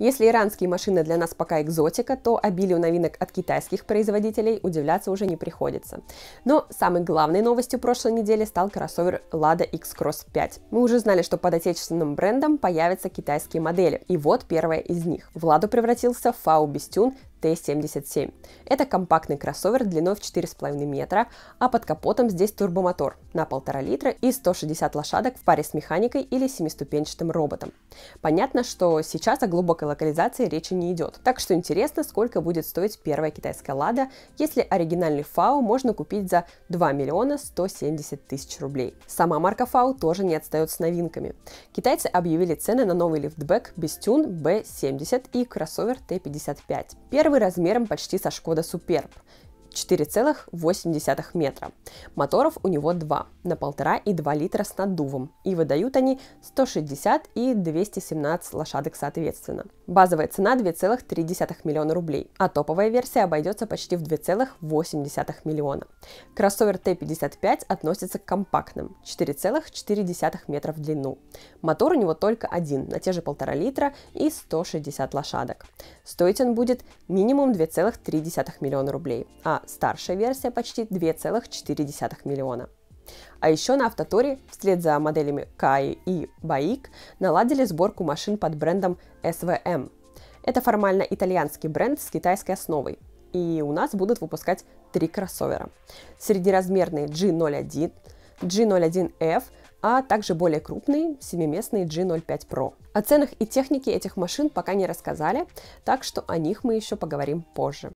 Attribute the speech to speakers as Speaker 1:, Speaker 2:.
Speaker 1: Если иранские машины для нас пока экзотика, то обилию новинок от китайских производителей удивляться уже не приходится. Но самой главной новостью прошлой недели стал кроссовер Lada X-Cross 5. Мы уже знали, что под отечественным брендом появятся китайские модели, и вот первая из них. В Ладу превратился Фау Бестюн Т-77. Это компактный кроссовер длиной в 4,5 метра, а под капотом здесь турбомотор на 1,5 литра и 160 лошадок в паре с механикой или семиступенчатым роботом. Понятно, что сейчас о глубокой локализации речи не идет, так что интересно, сколько будет стоить первая китайская Лада, если оригинальный Фау можно купить за 2 миллиона 170 тысяч рублей. Сама марка Фау тоже не отстает с новинками. Китайцы объявили цены на новый лифтбэк Бестюн B70 и кроссовер t 55 Первый размером почти со Шкода Суперб. 4,8 метра. Моторов у него два на полтора и 2 литра с наддувом, и выдают они 160 и 217 лошадок соответственно. Базовая цена 2,3 миллиона рублей, а топовая версия обойдется почти в 2,8 миллиона. Кроссовер Т-55 относится к компактным, 4,4 метра в длину. Мотор у него только один, на те же полтора литра и 160 лошадок. Стоить он будет минимум 2,3 миллиона рублей, а старшая версия почти 2,4 миллиона. А еще на Автоторе вслед за моделями Kai и Baik наладили сборку машин под брендом SVM. Это формально итальянский бренд с китайской основой. И у нас будут выпускать три кроссовера. Среднеразмерный G01, G01F, а также более крупный семиместный G05 Pro. О ценах и технике этих машин пока не рассказали, так что о них мы еще поговорим позже.